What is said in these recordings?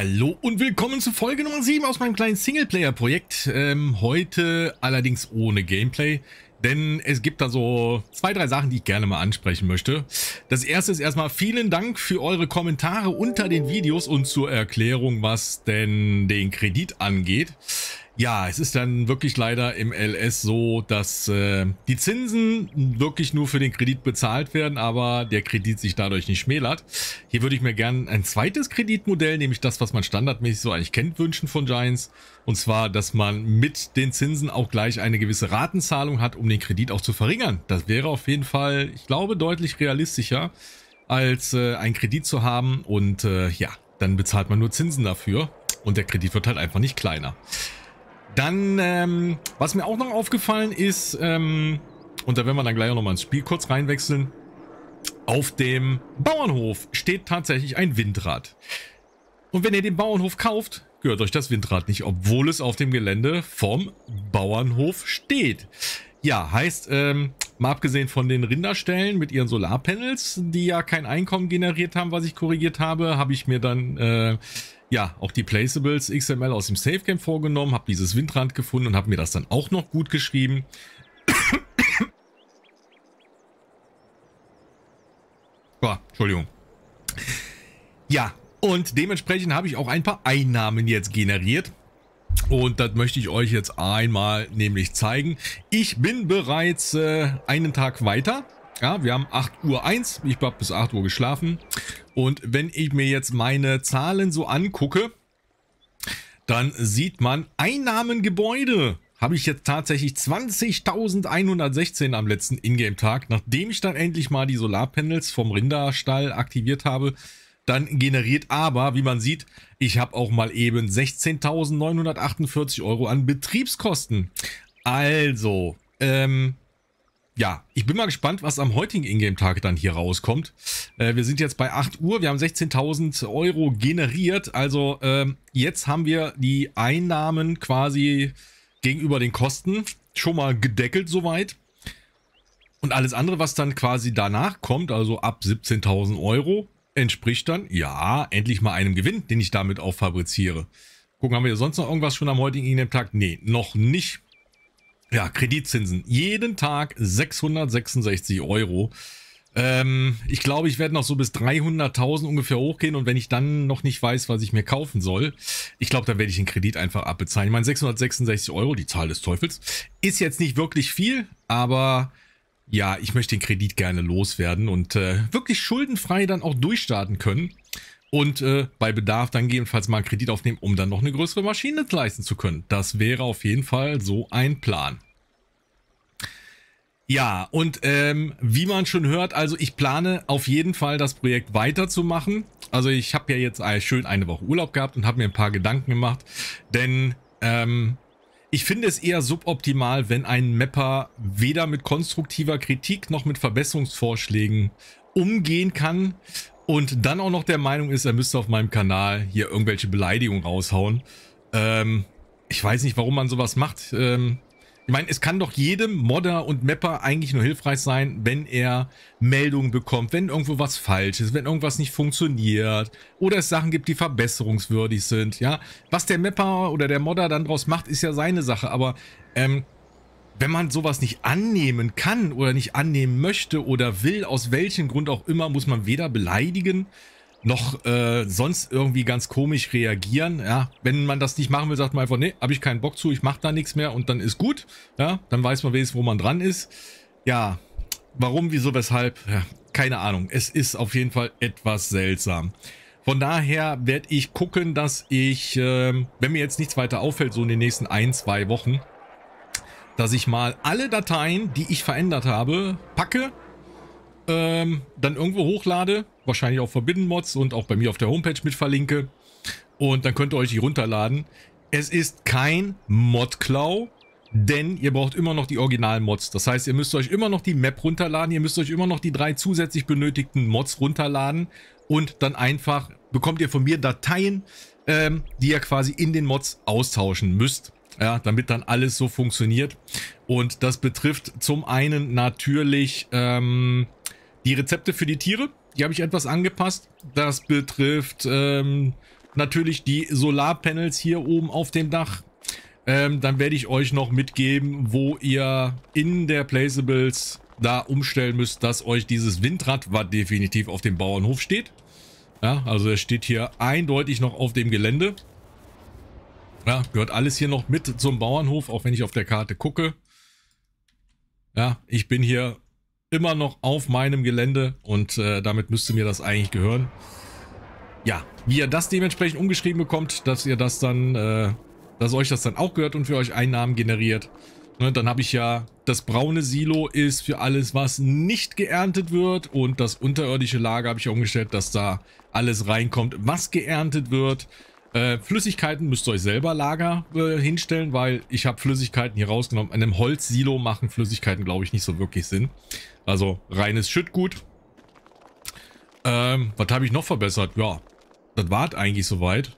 Hallo und willkommen zu Folge Nummer 7 aus meinem kleinen Singleplayer-Projekt. Ähm, heute allerdings ohne Gameplay. Denn es gibt da so zwei, drei Sachen, die ich gerne mal ansprechen möchte. Das erste ist erstmal vielen Dank für eure Kommentare unter den Videos und zur Erklärung, was denn den Kredit angeht. Ja, es ist dann wirklich leider im LS so, dass äh, die Zinsen wirklich nur für den Kredit bezahlt werden, aber der Kredit sich dadurch nicht schmälert. Hier würde ich mir gern ein zweites Kreditmodell, nämlich das, was man standardmäßig so eigentlich kennt, wünschen von Giants. Und zwar, dass man mit den Zinsen auch gleich eine gewisse Ratenzahlung hat, um den Kredit auch zu verringern. Das wäre auf jeden Fall, ich glaube, deutlich realistischer, als äh, einen Kredit zu haben. Und äh, ja, dann bezahlt man nur Zinsen dafür und der Kredit wird halt einfach nicht kleiner. Dann, ähm, was mir auch noch aufgefallen ist, ähm, und da werden wir dann gleich auch nochmal ins Spiel kurz reinwechseln, auf dem Bauernhof steht tatsächlich ein Windrad. Und wenn ihr den Bauernhof kauft, gehört euch das Windrad nicht, obwohl es auf dem Gelände vom Bauernhof steht. Ja, heißt, ähm, mal abgesehen von den Rinderstellen mit ihren Solarpanels, die ja kein Einkommen generiert haben, was ich korrigiert habe, habe ich mir dann äh, ja auch die Placeables XML aus dem Safe Game vorgenommen, habe dieses Windrand gefunden und habe mir das dann auch noch gut geschrieben. Boah, Entschuldigung. Ja, und dementsprechend habe ich auch ein paar Einnahmen jetzt generiert. Und das möchte ich euch jetzt einmal nämlich zeigen. Ich bin bereits äh, einen Tag weiter. Ja, wir haben 8 Uhr 1. Ich habe bis 8 Uhr geschlafen. Und wenn ich mir jetzt meine Zahlen so angucke, dann sieht man Einnahmengebäude. Habe ich jetzt tatsächlich 20.116 am letzten Ingame-Tag, nachdem ich dann endlich mal die Solarpanels vom Rinderstall aktiviert habe dann generiert aber, wie man sieht, ich habe auch mal eben 16.948 Euro an Betriebskosten. Also, ähm, ja, ich bin mal gespannt, was am heutigen Ingame-Tag dann hier rauskommt. Äh, wir sind jetzt bei 8 Uhr, wir haben 16.000 Euro generiert. Also ähm, jetzt haben wir die Einnahmen quasi gegenüber den Kosten schon mal gedeckelt soweit. Und alles andere, was dann quasi danach kommt, also ab 17.000 Euro, entspricht dann, ja, endlich mal einem Gewinn, den ich damit auch fabriziere. Gucken, haben wir sonst noch irgendwas schon am heutigen Tag? Nee, noch nicht. Ja, Kreditzinsen. Jeden Tag 666 Euro. Ähm, ich glaube, ich werde noch so bis 300.000 ungefähr hochgehen und wenn ich dann noch nicht weiß, was ich mir kaufen soll, ich glaube, da werde ich den Kredit einfach abbezahlen. Ich meine, 666 Euro, die Zahl des Teufels, ist jetzt nicht wirklich viel, aber ja, ich möchte den Kredit gerne loswerden und äh, wirklich schuldenfrei dann auch durchstarten können und äh, bei Bedarf dann gegebenenfalls mal einen Kredit aufnehmen, um dann noch eine größere Maschine leisten zu können. Das wäre auf jeden Fall so ein Plan. Ja, und ähm, wie man schon hört, also ich plane auf jeden Fall das Projekt weiterzumachen. Also ich habe ja jetzt äh, schön eine Woche Urlaub gehabt und habe mir ein paar Gedanken gemacht, denn ähm, ich finde es eher suboptimal, wenn ein Mapper weder mit konstruktiver Kritik noch mit Verbesserungsvorschlägen umgehen kann und dann auch noch der Meinung ist, er müsste auf meinem Kanal hier irgendwelche Beleidigungen raushauen. Ähm, ich weiß nicht, warum man sowas macht. Ähm, ich meine, es kann doch jedem Modder und Mapper eigentlich nur hilfreich sein, wenn er Meldungen bekommt, wenn irgendwo was falsch ist, wenn irgendwas nicht funktioniert oder es Sachen gibt, die verbesserungswürdig sind, ja. Was der Mapper oder der Modder dann draus macht, ist ja seine Sache, aber ähm, wenn man sowas nicht annehmen kann oder nicht annehmen möchte oder will, aus welchem Grund auch immer, muss man weder beleidigen, äh, noch äh, sonst irgendwie ganz komisch reagieren. Ja, wenn man das nicht machen will, sagt man einfach, nee, habe ich keinen Bock zu, ich mache da nichts mehr und dann ist gut. Ja, dann weiß man wenigstens, wo man dran ist. Ja, warum, wieso, weshalb, ja, keine Ahnung. Es ist auf jeden Fall etwas seltsam. Von daher werde ich gucken, dass ich, äh, wenn mir jetzt nichts weiter auffällt, so in den nächsten ein, zwei Wochen, dass ich mal alle Dateien, die ich verändert habe, packe, ähm, dann irgendwo hochlade wahrscheinlich auch verbinden Mods und auch bei mir auf der Homepage mit verlinke. Und dann könnt ihr euch die runterladen. Es ist kein Mod-Klau, denn ihr braucht immer noch die Original-Mods. Das heißt, ihr müsst euch immer noch die Map runterladen, ihr müsst euch immer noch die drei zusätzlich benötigten Mods runterladen und dann einfach bekommt ihr von mir Dateien, ähm, die ihr quasi in den Mods austauschen müsst. Ja, damit dann alles so funktioniert. Und das betrifft zum einen natürlich ähm, die Rezepte für die Tiere. Die habe ich etwas angepasst. Das betrifft ähm, natürlich die Solarpanels hier oben auf dem Dach. Ähm, dann werde ich euch noch mitgeben, wo ihr in der Placeables da umstellen müsst, dass euch dieses Windrad, was definitiv auf dem Bauernhof steht. Ja, also es steht hier eindeutig noch auf dem Gelände. Ja, gehört alles hier noch mit zum Bauernhof, auch wenn ich auf der Karte gucke. Ja, ich bin hier immer noch auf meinem Gelände und äh, damit müsste mir das eigentlich gehören. Ja, wie ihr das dementsprechend umgeschrieben bekommt, dass ihr das dann, äh, dass euch das dann auch gehört und für euch Einnahmen generiert. Ne, dann habe ich ja, das braune Silo ist für alles, was nicht geerntet wird und das unterirdische Lager habe ich umgestellt, dass da alles reinkommt, was geerntet wird. Äh, Flüssigkeiten müsst ihr euch selber Lager äh, hinstellen, weil ich habe Flüssigkeiten hier rausgenommen. An einem Holzsilo machen Flüssigkeiten, glaube ich, nicht so wirklich Sinn. Also reines Schüttgut. Ähm, was habe ich noch verbessert? Ja, das war eigentlich soweit.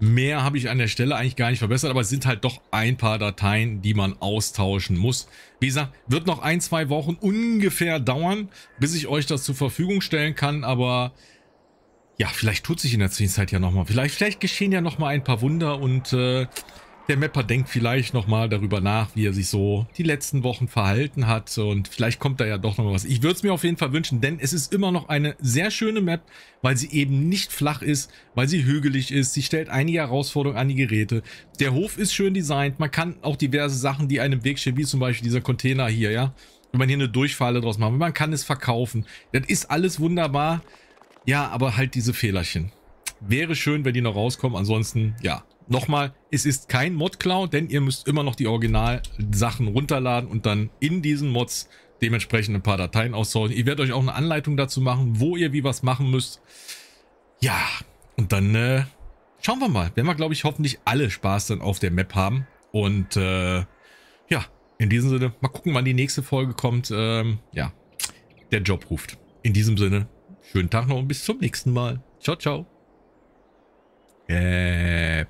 Mehr habe ich an der Stelle eigentlich gar nicht verbessert, aber es sind halt doch ein paar Dateien, die man austauschen muss. Wie gesagt, wird noch ein, zwei Wochen ungefähr dauern, bis ich euch das zur Verfügung stellen kann, aber ja, vielleicht tut sich in der Zwischenzeit ja nochmal. Vielleicht, vielleicht geschehen ja nochmal ein paar Wunder und äh, der Mapper denkt vielleicht nochmal darüber nach, wie er sich so die letzten Wochen verhalten hat und vielleicht kommt da ja doch nochmal was. Ich würde es mir auf jeden Fall wünschen, denn es ist immer noch eine sehr schöne Map, weil sie eben nicht flach ist, weil sie hügelig ist. Sie stellt einige Herausforderungen an die Geräte. Der Hof ist schön designt. Man kann auch diverse Sachen, die einem im Weg stehen, wie zum Beispiel dieser Container hier, ja. Wenn man hier eine Durchfalle draus macht, man kann es verkaufen. Das ist alles wunderbar. Ja, aber halt diese Fehlerchen. Wäre schön, wenn die noch rauskommen. Ansonsten, ja. Nochmal, es ist kein Mod-Cloud, denn ihr müsst immer noch die Original-Sachen runterladen und dann in diesen Mods dementsprechend ein paar Dateien austauschen. Ich werde euch auch eine Anleitung dazu machen, wo ihr wie was machen müsst. Ja, und dann äh, schauen wir mal. Werden wir, glaube ich, hoffentlich alle Spaß dann auf der Map haben. Und äh, ja, in diesem Sinne, mal gucken, wann die nächste Folge kommt. Ähm, ja, der Job ruft. In diesem Sinne, Schönen Tag noch und bis zum nächsten Mal. Ciao, ciao. Äh.